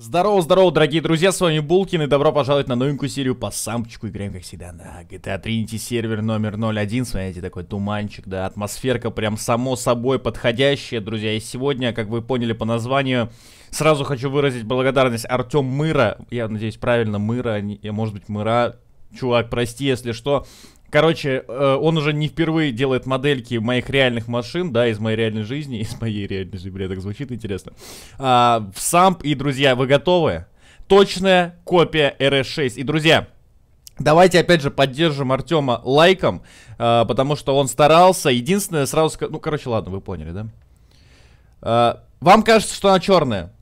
Здорово, здорово, дорогие друзья, с вами Булкин и добро пожаловать на новенькую серию по сампочку. Играем, как всегда, на GTA Trinity сервер номер 01. Смотрите, такой туманчик, да, атмосферка прям само собой подходящая, друзья. И сегодня, как вы поняли по названию, сразу хочу выразить благодарность Артем Мыра. Я надеюсь, правильно, Мыра, а не, может быть, Мыра. Чувак, прости, если что. Короче, э, он уже не впервые делает модельки моих реальных машин, да, из моей реальной жизни, из моей реальной жизни, бля, так звучит интересно. А, в самп, и, друзья, вы готовы? Точная копия RS6. И, друзья, Давайте опять же поддержим Артема лайком, э, потому что он старался. Единственное, сразу скажу. Ну, короче, ладно, вы поняли, да? Э, вам кажется, что она черная,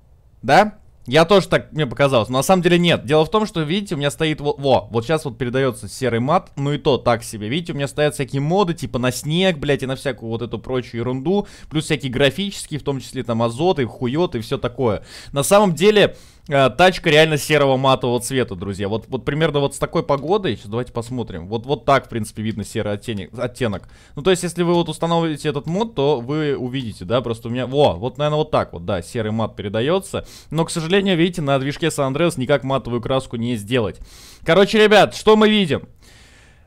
да? Я тоже так мне показалось, но на самом деле нет. Дело в том, что, видите, у меня стоит вот, во, вот сейчас вот передается серый мат, ну и то так себе. Видите, у меня стоят всякие моды, типа на снег, блять и на всякую вот эту прочую ерунду, плюс всякие графические, в том числе там азоты, хуёты и все такое. На самом деле, Э, тачка реально серого матового цвета, друзья. Вот, вот примерно вот с такой погодой, сейчас давайте посмотрим. Вот, вот так, в принципе, видно серый оттенек, оттенок. Ну, то есть, если вы вот установите этот мод, то вы увидите, да, просто у меня... Во, вот, наверное, вот так вот, да, серый мат передается. Но, к сожалению, видите, на движке Сан Андреас никак матовую краску не сделать. Короче, ребят, что мы видим?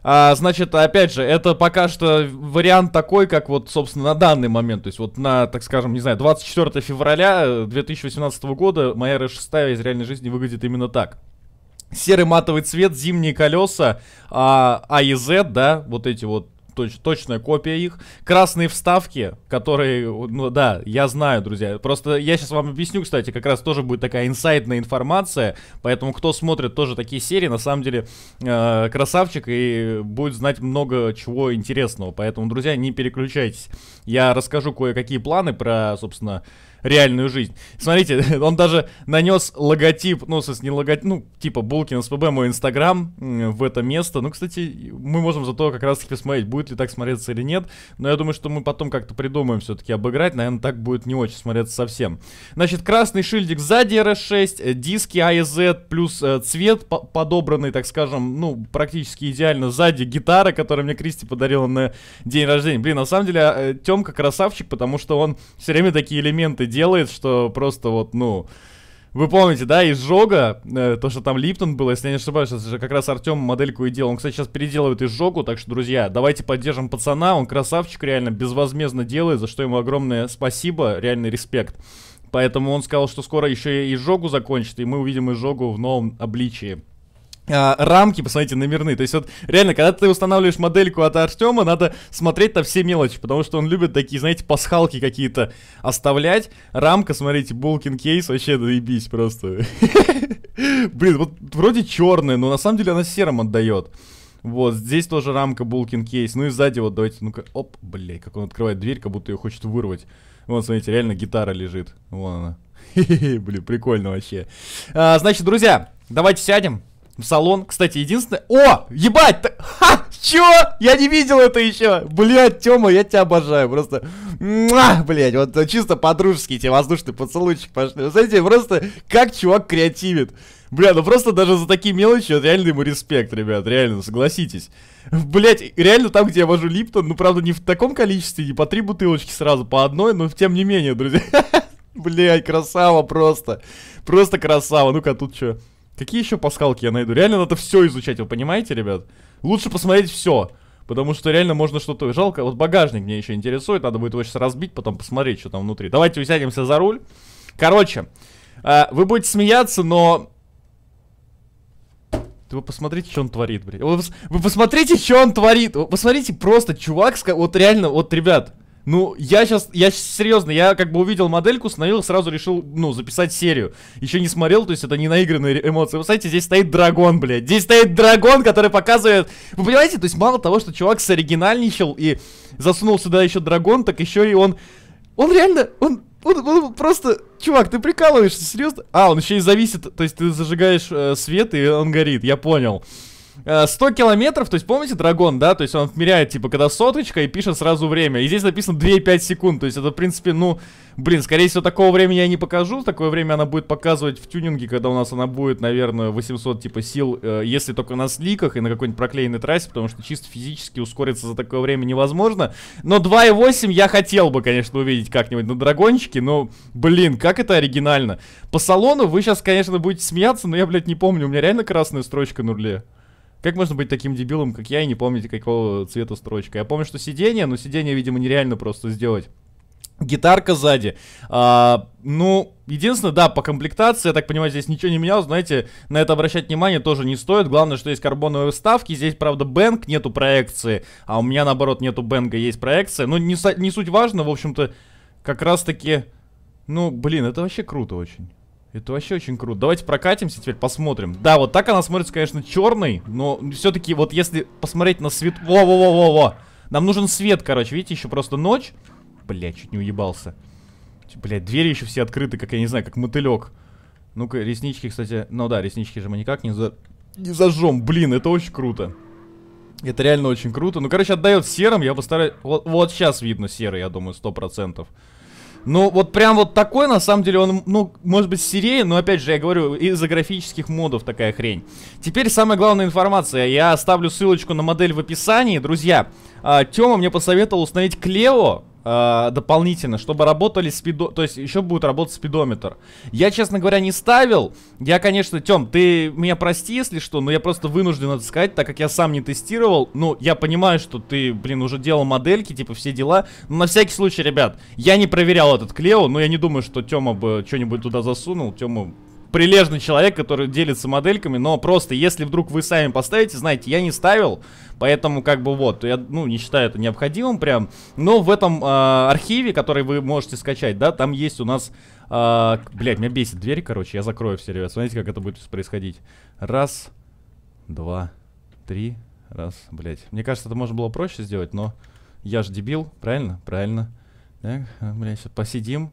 А, значит, опять же, это пока что вариант такой, как вот, собственно, на данный момент. То есть вот на, так скажем, не знаю, 24 февраля 2018 э, года моя R6 из реальной жизни выглядит именно так. Серый матовый цвет, зимние колеса, а, AEZ, а да, вот эти вот точ, точная копия их. Красные вставки, которые, ну да, я знаю, друзья. Просто я сейчас вам объясню, кстати, как раз тоже будет такая инсайдная информация, поэтому кто смотрит тоже такие серии, на самом деле э, красавчик и будет знать много чего интересного. Поэтому, друзья, не переключайтесь. Я расскажу кое-какие планы про, собственно, реальную жизнь. Смотрите, он даже нанес логотип, ну, собственно, не логотип, ну, типа Булкин СПБ, мой инстаграм в это место. Ну, кстати, мы можем зато как раз таки посмотреть, будет ли так смотреться или нет. Но я думаю, что мы потом как-то придумаем все-таки обыграть. Наверное, так будет не очень смотреться совсем. Значит, красный шильдик сзади r 6 э, диски AEZ плюс э, цвет по подобранный, так скажем, ну, практически идеально. Сзади гитара, которую мне Кристи подарила на день рождения. Блин, на самом деле, а, э, темка красавчик, потому что он все время такие элементы делает, что просто вот, ну... Вы помните, да, изжога, э, то, что там Липтон был, если я не ошибаюсь, это же как раз Артем модельку и делал. Он, кстати, сейчас переделывает изжогу, так что, друзья, давайте поддержим пацана, он красавчик реально, безвозмездно делает, за что ему огромное спасибо, реальный респект. Поэтому он сказал, что скоро еще и изжогу закончит, и мы увидим изжогу в новом обличии. А, рамки, посмотрите, номерные. То есть вот реально, когда ты устанавливаешь модельку от Артема, надо смотреть на все мелочи, потому что он любит такие, знаете, пасхалки какие-то оставлять. Рамка, смотрите, Булкин кейс, вообще доебись просто. Блин, вот вроде черная, но на самом деле она серым отдает. Вот, здесь тоже рамка Булкин кейс. Ну и сзади вот давайте, ну-ка, оп, блядь, как он открывает дверь, как будто ее хочет вырвать. Вот, смотрите, реально гитара лежит. Вон она. Блин, прикольно вообще. А, значит, друзья, давайте сядем, Салон. Кстати, единственное... О! Ебать! Ты... Ха! Чё? Я не видел это еще! Блять, Тёма, я тебя обожаю. Просто... Муа! Блять, вот чисто по-дружески тебе воздушный поцелуйчик пошли. Вы знаете, просто как чувак креативит. Бля, ну просто даже за такие мелочи, вот реально ему респект, ребят, реально, согласитесь. Блять, реально там, где я вожу Липтон, ну правда не в таком количестве, не по три бутылочки сразу, по одной, но тем не менее, друзья. Блять, красава просто. Просто красава. Ну-ка, тут что? Какие еще пасхалки я найду? Реально надо все изучать, вы понимаете, ребят? Лучше посмотреть все. Потому что реально можно что-то... Жалко, вот багажник меня еще интересует. Надо будет его сейчас разбить, потом посмотреть, что там внутри. Давайте усядемся за руль. Короче, э, вы будете смеяться, но... Да вы посмотрите, что он творит, блядь. Вы, вы посмотрите, что он творит. Вы посмотрите, просто чувак... Вот реально, вот, ребят... Ну, я сейчас, я серьезно, я как бы увидел модельку, установил, сразу решил, ну, записать серию. Еще не смотрел, то есть это не наигранные эмоции. Вы знаете, здесь стоит дракон, блядь. Здесь стоит дракон, который показывает... Вы понимаете, то есть мало того, что чувак соригинальничал и засунул сюда еще дракон, так еще и он... Он реально, он он, он просто... Чувак, ты прикалываешься, серьезно? А, он еще и зависит, то есть ты зажигаешь э, свет, и он горит, я понял. 100 э, километров, то есть помните Драгон, да? То есть он отмеряет, типа, когда соточка и пишет сразу время. И здесь написано 2,5 секунд. То есть это, в принципе, ну, блин, скорее всего, такого времени я не покажу. Такое время она будет показывать в тюнинге, когда у нас она будет, наверное, 800, типа, сил, э, если только на сликах и на какой-нибудь проклеенной трассе, потому что чисто физически ускориться за такое время невозможно. Но 2,8 я хотел бы, конечно, увидеть как-нибудь на Драгончике, но, блин, как это оригинально. По салону вы сейчас, конечно, будете смеяться, но я, блядь, не помню, у меня реально красная строчка на руле. Как можно быть таким дебилом, как я, и не помните, какого цвета строчка? Я помню, что сиденье, но сиденье, видимо, нереально просто сделать. Гитарка сзади. А, ну, единственное, да, по комплектации, я так понимаю, здесь ничего не менялось. Знаете, на это обращать внимание тоже не стоит. Главное, что есть карбоновые вставки. Здесь, правда, бэнк, нету проекции. А у меня, наоборот, нету бэнга, есть проекция. Но ну, не, не суть важно, в общем-то, как раз-таки... Ну, блин, это вообще круто очень. Это вообще очень круто. Давайте прокатимся теперь, посмотрим. Да, вот так она смотрится, конечно, черный, но все-таки вот если посмотреть на свет... Во-во-во-во-во! Нам нужен свет, короче, видите, еще просто ночь. Бля, чуть не уебался. Бля, двери еще все открыты, как я не знаю, как мотылек. Ну-ка, реснички, кстати... Ну да, реснички же мы никак не, за... не зажжем. Блин, это очень круто. Это реально очень круто. Ну, короче, отдает серым, я постараюсь... Вот, вот сейчас видно серый, я думаю, сто процентов. Ну, вот прям вот такой, на самом деле, он, ну, может быть, серее, но, опять же, я говорю, из-за графических модов такая хрень. Теперь самая главная информация. Я оставлю ссылочку на модель в описании. Друзья, а, Тёма мне посоветовал установить Клео э, дополнительно, чтобы работали спидо... То есть еще будет работать спидометр. Я, честно говоря, не ставил. Я, конечно, Тем, ты меня прости, если что, но я просто вынужден это сказать, так как я сам не тестировал. Ну, я понимаю, что ты, блин, уже делал модельки, типа все дела. Но на всякий случай, ребят, я не проверял этот Клео, но я не думаю, что Тема бы что-нибудь туда засунул. Тему прилежный человек, который делится модельками, но просто если вдруг вы сами поставите, знаете, я не ставил, поэтому как бы вот, я ну не считаю это необходимым прям, но в этом э, архиве, который вы можете скачать, да, там есть у нас, э, блядь, меня бесит дверь, короче, я закрою все, ребят, смотрите, как это будет происходить. Раз, два, три, раз, блядь. Мне кажется, это можно было проще сделать, но я же дебил, правильно? Правильно. Так, блядь, сейчас посидим,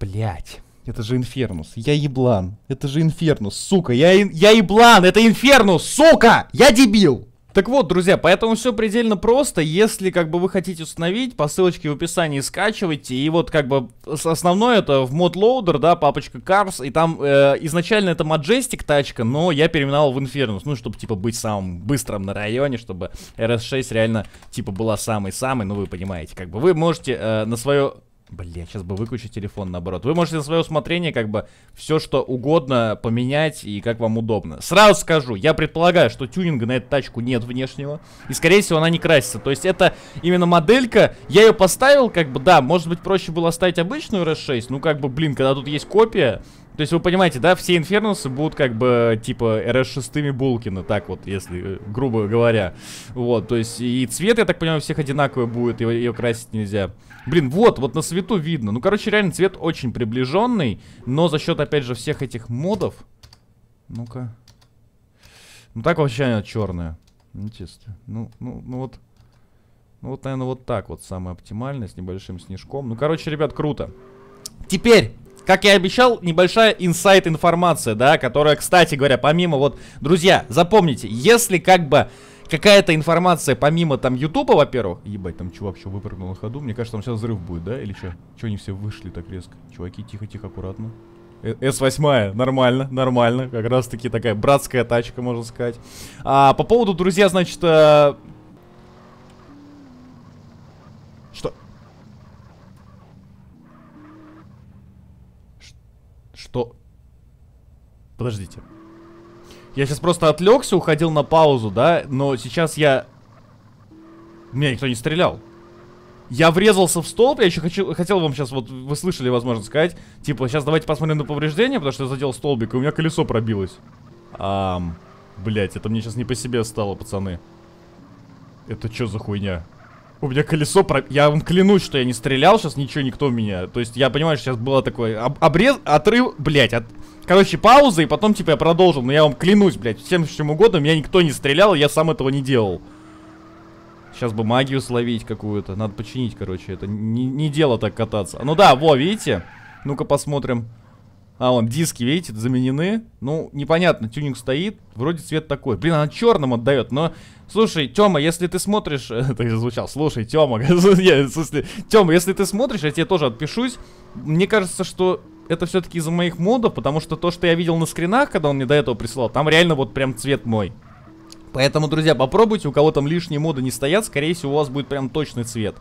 Блять. Это же Инфернус. Я еблан. Это же Инфернус, сука. Я, я еблан. Это Инфернус, сука. Я дебил. Так вот, друзья, поэтому все предельно просто. Если как бы вы хотите установить, по ссылочке в описании скачивайте. И вот как бы основное это в мод лоудер, да, папочка Cars. И там э, изначально это Majestic тачка, но я переименовал в Infernus. Ну, чтобы типа быть самым быстрым на районе, чтобы RS6 реально типа была самой-самой. Ну, вы понимаете, как бы вы можете э, на свое Бля, сейчас бы выключить телефон наоборот. Вы можете на свое усмотрение как бы все что угодно поменять и как вам удобно. Сразу скажу, я предполагаю, что тюнинга на эту тачку нет внешнего. И скорее всего она не красится. То есть это именно моделька. Я ее поставил как бы, да, может быть проще было оставить обычную RS6. Ну как бы, блин, когда тут есть копия, то есть вы понимаете, да, все инфернусы будут как бы типа рс шестыми Булкина, так вот, если э, грубо говоря. Вот, то есть и цвет, я так понимаю, у всех одинаковый будет, его ее красить нельзя. Блин, вот, вот на свету видно. Ну, короче, реально цвет очень приближенный, но за счет, опять же, всех этих модов... Ну-ка. Ну так вообще она черная. Ну, честно. Ну, ну, ну вот... Ну вот, наверное, вот так вот самое оптимальное, с небольшим снежком. Ну, короче, ребят, круто. Теперь как я и обещал, небольшая инсайт-информация, да, которая, кстати говоря, помимо вот... Друзья, запомните, если как бы какая-то информация помимо там Ютуба, во-первых. Ебать, там чувак еще выпрыгнул на ходу. Мне кажется, там сейчас взрыв будет, да? Или что? Че они все вышли так резко? Чуваки, тихо-тихо, аккуратно. Э, С8, нормально, нормально. Как раз таки такая братская тачка, можно сказать. А, по поводу, друзья, значит, э, Что? Подождите. Я сейчас просто отвлекся, уходил на паузу, да? Но сейчас я... Меня никто не стрелял. Я врезался в столб, я еще хочу, хотел вам сейчас, вот вы слышали, возможно, сказать, типа, сейчас давайте посмотрим на повреждения, потому что я задел столбик, и у меня колесо пробилось. Ам, блять, это мне сейчас не по себе стало, пацаны. Это что за хуйня? У меня колесо про... Я вам клянусь, что я не стрелял сейчас, ничего никто в меня. То есть я понимаю, что сейчас было такое... Об обрез... Отрыв... Блять, от... Короче, пауза, и потом, типа, я продолжил. Но я вам клянусь, блядь, всем чем угодно, меня никто не стрелял, я сам этого не делал. Сейчас бы магию словить какую-то. Надо починить, короче. Это не, не дело так кататься. Ну да, во, видите? Ну-ка посмотрим. А, вон, диски, видите, заменены. Ну, непонятно, тюнинг стоит. Вроде цвет такой. Блин, она черным отдает, но... Слушай, Тёма, если ты смотришь... Ты звучал, слушай, Тёма. Нет, в смысле, Тёма, если ты смотришь, я тебе тоже отпишусь. Мне кажется, что это все таки из-за моих модов, потому что то, что я видел на скринах, когда он мне до этого прислал, там реально вот прям цвет мой. Поэтому, друзья, попробуйте, у кого там лишние моды не стоят, скорее всего, у вас будет прям точный цвет.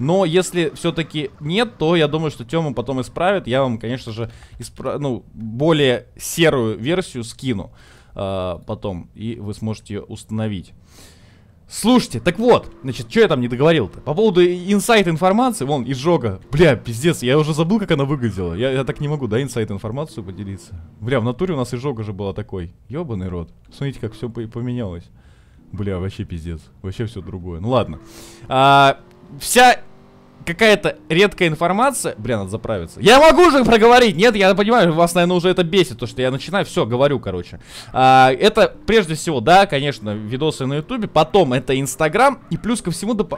Но если все-таки нет, то я думаю, что Тему потом исправит. Я вам, конечно же, испра... ну, более серую версию скину э, потом, и вы сможете ее установить. Слушайте, так вот, значит, что я там не договорил-то? По поводу инсайт информации, вон, изжога. Бля, пиздец, я уже забыл, как она выглядела. Я, я так не могу, да, инсайт информацию поделиться. Бля, в натуре у нас изжога же была такой. Ёбаный рот. Смотрите, как все поменялось. Бля, вообще пиздец. Вообще все другое. Ну ладно. А, вся какая-то редкая информация... Бля, надо заправиться. Я могу же проговорить! Нет, я понимаю, вас, наверное, уже это бесит, то что я начинаю, все, говорю, короче. А, это, прежде всего, да, конечно, видосы на ютубе, потом это инстаграм, и плюс ко всему... Доп...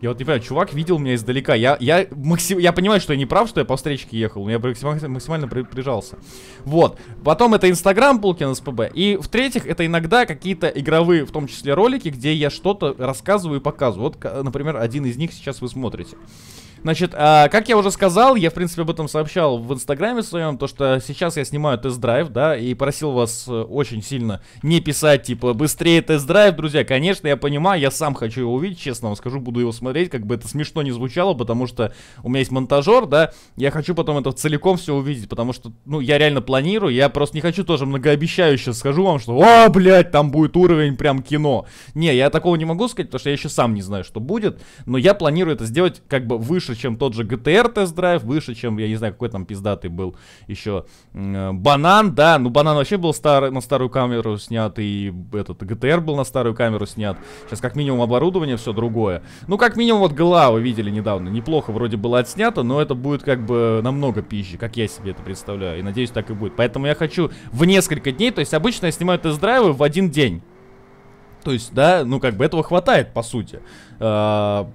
Я вот не понимаю, чувак видел меня издалека. Я, я, максим... я понимаю, что я не прав, что я по встречке ехал, но я максимально, максимально при, прижался. Вот. Потом это Инстаграм Булкин СПБ. И в-третьих, это иногда какие-то игровые, в том числе ролики, где я что-то рассказываю и показываю. Вот, например, один из них сейчас вы смотрите. Значит, а, как я уже сказал, я, в принципе, об этом сообщал в инстаграме своем, то, что сейчас я снимаю тест-драйв, да, и просил вас э, очень сильно не писать, типа, быстрее тест-драйв, друзья. Конечно, я понимаю, я сам хочу его увидеть, честно вам скажу, буду его смотреть, как бы это смешно не звучало, потому что у меня есть монтажер, да, я хочу потом это целиком все увидеть, потому что, ну, я реально планирую, я просто не хочу тоже многообещающе скажу вам, что, о, блядь, там будет уровень прям кино. Не, я такого не могу сказать, потому что я еще сам не знаю, что будет, но я планирую это сделать как бы выше выше, чем тот же GTR тест-драйв, выше, чем, я не знаю, какой там пиздатый был еще э, банан, да, ну банан вообще был старый, на старую камеру снят, и этот GTR был на старую камеру снят. Сейчас как минимум оборудование все другое. Ну, как минимум вот ГЛА вы видели недавно, неплохо вроде было отснято, но это будет как бы намного пизже, как я себе это представляю, и надеюсь так и будет. Поэтому я хочу в несколько дней, то есть обычно я снимаю тест-драйвы в один день. То есть, да, ну как бы этого хватает, по сути. А,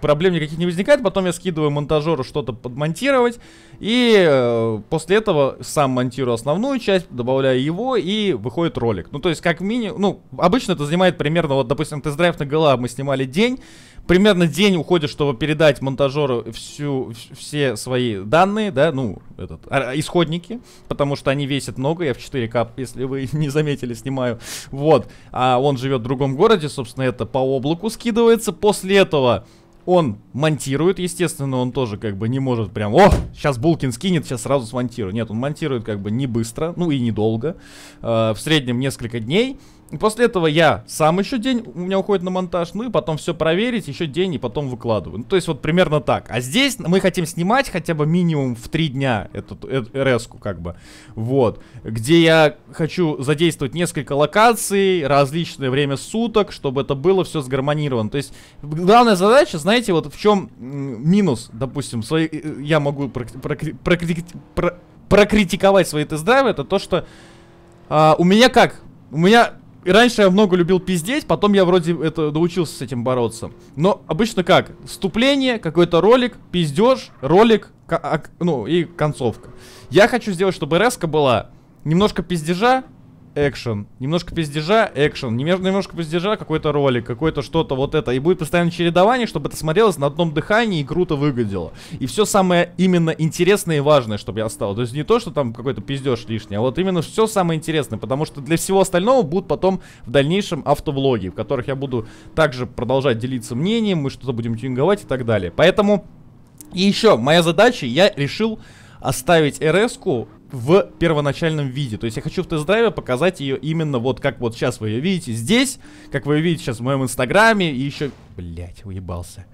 проблем никаких не возникает. Потом я скидываю монтажеру что-то подмонтировать. И э, после этого сам монтирую основную часть, добавляю его, и выходит ролик. Ну, то есть, как минимум, ну, обычно это занимает примерно, вот, допустим, тест-драйв на голова мы снимали день, примерно день уходит, чтобы передать монтажеру всю, все свои данные, да, ну, этот, а, исходники, потому что они весят много, я в 4К, если вы не заметили, снимаю, вот, а он живет в другом городе, собственно, это по облаку скидывается, после этого он монтирует, естественно, он тоже как бы не может прям, о, сейчас Булкин скинет, сейчас сразу смонтирую. Нет, он монтирует как бы не быстро, ну и недолго, э, в среднем несколько дней. После этого я сам еще день у меня уходит на монтаж, ну и потом все проверить, еще день и потом выкладываю. Ну, то есть вот примерно так. А здесь мы хотим снимать хотя бы минимум в три дня эту, эту РС-ку как бы. Вот. Где я хочу задействовать несколько локаций, различное время суток, чтобы это было все сгармонировано. То есть главная задача, знаете, вот в чем минус, допустим, свои, э, э, я могу прокри прокри прокритиковать свои тест-драйвы, это то, что а, у меня как? У меня и раньше я много любил пиздеть, потом я вроде это научился с этим бороться. Но обычно как? Вступление, какой-то ролик, пиздеж, ролик, ну и концовка. Я хочу сделать, чтобы резка была немножко пиздежа, экшен. Немножко пиздежа, экшен. Немножко пиздежа, какой-то ролик, какой-то что-то, вот это. И будет постоянно чередование, чтобы это смотрелось на одном дыхании и круто выглядело. И все самое именно интересное и важное, чтобы я стал. То есть не то, что там какой-то пиздеж лишний, а вот именно все самое интересное. Потому что для всего остального будут потом в дальнейшем автовлоги, в которых я буду также продолжать делиться мнением, мы что-то будем тюнинговать и так далее. Поэтому... И еще, моя задача, я решил оставить РС-ку в первоначальном виде. То есть я хочу в тест-драйве показать ее именно вот как вот сейчас вы ее видите здесь, как вы ее видите сейчас в моем инстаграме и еще... Блять, уебался.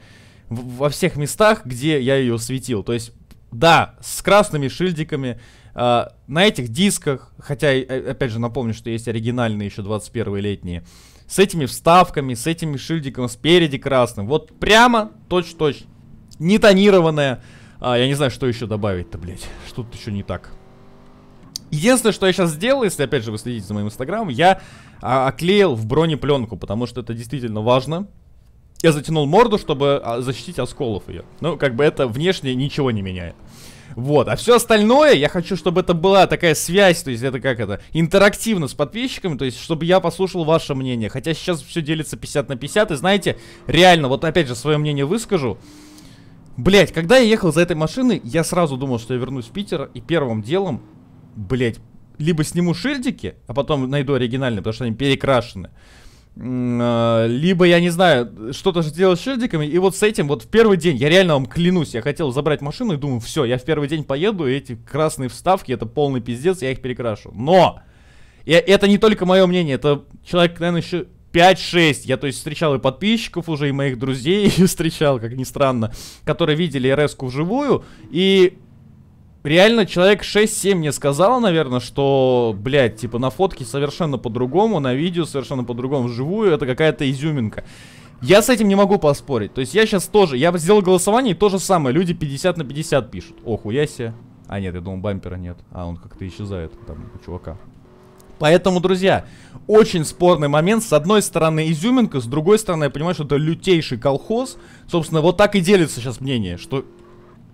В во всех местах, где я ее светил. То есть, да, с красными шильдиками, э, на этих дисках, хотя, э, опять же, напомню, что есть оригинальные еще 21 летние, с этими вставками, с этими шильдиком спереди красным. Вот прямо, точь-точь, не тонированная. я не знаю, что еще добавить-то, блять, Что тут еще не так. Единственное, что я сейчас сделал, если опять же вы следите за моим инстаграмом, я а, оклеил в броне пленку, потому что это действительно важно. Я затянул морду, чтобы а, защитить осколов ее. Ну, как бы это внешне ничего не меняет. Вот, а все остальное, я хочу, чтобы это была такая связь, то есть это как это, интерактивно с подписчиками, то есть чтобы я послушал ваше мнение. Хотя сейчас все делится 50 на 50, и знаете, реально, вот опять же свое мнение выскажу. Блять, когда я ехал за этой машиной, я сразу думал, что я вернусь в Питер, и первым делом блять, либо сниму шильдики, а потом найду оригинальные, потому что они перекрашены. Э, либо, я не знаю, что-то же делать с шильдиками. И вот с этим, вот в первый день, я реально вам клянусь, я хотел забрать машину и думаю, все, я в первый день поеду, и эти красные вставки, это полный пиздец, я их перекрашу. Но! И это не только мое мнение, это человек, наверное, еще 5-6. Я, то есть, встречал и подписчиков уже, и моих друзей встречал, как ни странно, которые видели РС-ку вживую. И Реально, человек 6-7 мне сказала, наверное, что, блядь, типа на фотке совершенно по-другому, на видео совершенно по-другому, вживую, это какая-то изюминка. Я с этим не могу поспорить. То есть я сейчас тоже, я сделал голосование и то же самое, люди 50 на 50 пишут. Ох, уя себе. А нет, я думал, бампера нет. А, он как-то исчезает там у чувака. Поэтому, друзья, очень спорный момент. С одной стороны изюминка, с другой стороны я понимаю, что это лютейший колхоз. Собственно, вот так и делится сейчас мнение, что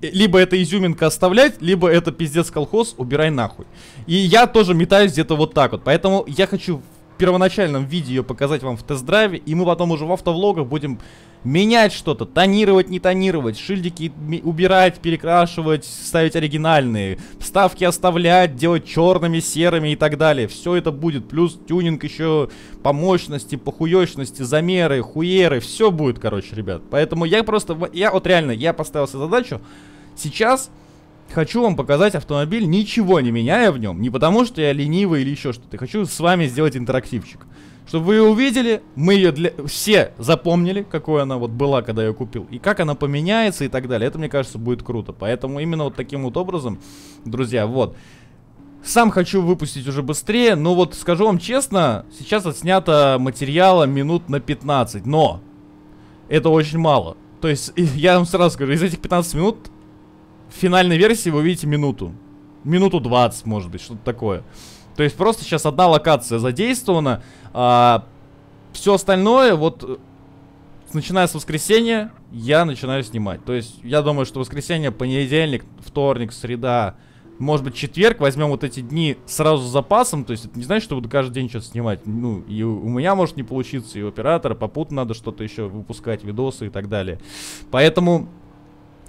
либо это изюминка оставлять, либо это пиздец колхоз, убирай нахуй. И я тоже метаюсь где-то вот так вот. Поэтому я хочу первоначальном виде ее показать вам в тест-драйве, и мы потом уже в автовлогах будем менять что-то, тонировать, не тонировать, шильдики убирать, перекрашивать, ставить оригинальные, вставки оставлять, делать черными, серыми и так далее. Все это будет, плюс тюнинг еще по мощности, по хуёчности, замеры, хуеры, все будет, короче, ребят. Поэтому я просто, я вот реально, я поставил себе задачу сейчас хочу вам показать автомобиль, ничего не меняя в нем. Не потому, что я ленивый или еще что-то. Хочу с вами сделать интерактивчик. Чтобы вы ее увидели, мы ее для... все запомнили, какой она вот была, когда я ее купил. И как она поменяется и так далее. Это, мне кажется, будет круто. Поэтому именно вот таким вот образом, друзья, вот. Сам хочу выпустить уже быстрее, но вот скажу вам честно, сейчас отснято материала минут на 15, но это очень мало. То есть, я вам сразу скажу, из этих 15 минут в финальной версии вы увидите минуту. Минуту 20, может быть, что-то такое. То есть просто сейчас одна локация задействована. А, все остальное, вот, э, начиная с воскресенья, я начинаю снимать. То есть я думаю, что воскресенье, понедельник, вторник, среда, может быть, четверг возьмем вот эти дни сразу с запасом. То есть это не значит, что буду каждый день что-то снимать. Ну, и у меня может не получиться, и у оператора попутно надо что-то еще выпускать, видосы и так далее. Поэтому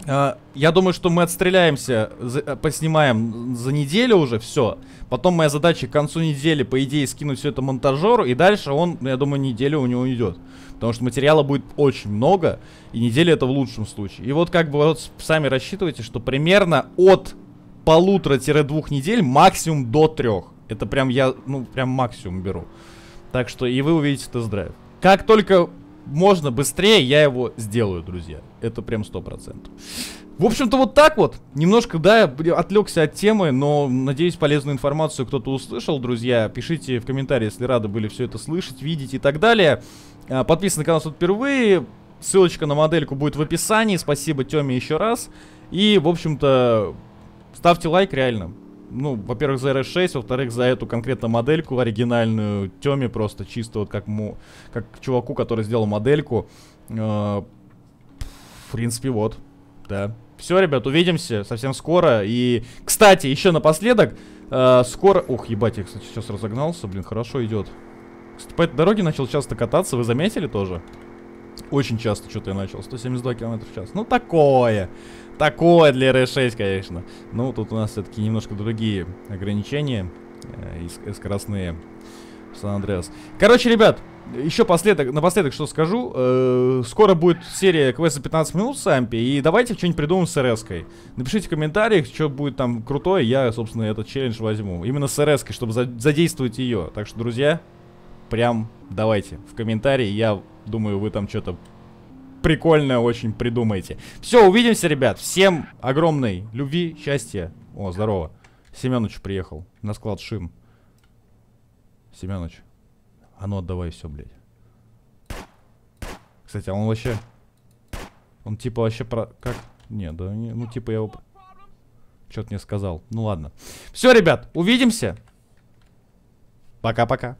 а, я думаю, что мы отстреляемся, э, поснимаем за неделю уже, все. Потом моя задача к концу недели, по идее, скинуть все это монтажеру, и дальше он, я думаю, неделю у него идет, Потому что материала будет очень много, и неделя это в лучшем случае. И вот как бы вот сами рассчитывайте, что примерно от полутора-двух недель, максимум до трех. Это прям я, ну, прям максимум беру. Так что и вы увидите тест-драйв. Как только можно быстрее, я его сделаю, друзья. Это прям 100%. В общем-то, вот так вот. Немножко, да, я отвлекся от темы, но, надеюсь, полезную информацию кто-то услышал, друзья. Пишите в комментарии, если рады были все это слышать, видеть и так далее. А, Подписаны на канал, если впервые. Ссылочка на модельку будет в описании. Спасибо Теме еще раз. И, в общем-то, ставьте лайк, реально ну, во-первых, за RS6, во-вторых, за эту конкретно модельку оригинальную Тёме просто чисто вот как, му, как чуваку, который сделал модельку. Э, в принципе, вот, да. Все, ребят, увидимся совсем скоро. И, кстати, еще напоследок, э, скоро... Ух, ебать, я, кстати, сейчас разогнался, блин, хорошо идет. По этой дороге начал часто кататься, вы заметили тоже? Очень часто что-то я начал. 172 км в час. Ну, такое. Такое для R6, конечно. Ну, тут у нас все-таки немножко другие ограничения. Э, и э, скоростные. Сан-Андреас. Короче, ребят, еще последок, напоследок что скажу. Э, скоро будет серия квеста 15 минут с Ампи, и давайте что-нибудь придумаем с рс -кой. Напишите в комментариях, что будет там крутое, я, собственно, этот челлендж возьму. Именно с рс чтобы задействовать ее. Так что, друзья, прям давайте в комментарии, я Думаю, вы там что-то прикольное очень придумаете. Все, увидимся, ребят. Всем огромной любви, счастья. О, здорово. Семенович приехал на склад Шим. Семенович, а ну отдавай все, блядь. Кстати, а он вообще... Он типа вообще про... Как? Нет, да не... Ну типа я его... Что-то не сказал. Ну ладно. Все, ребят, увидимся. Пока-пока.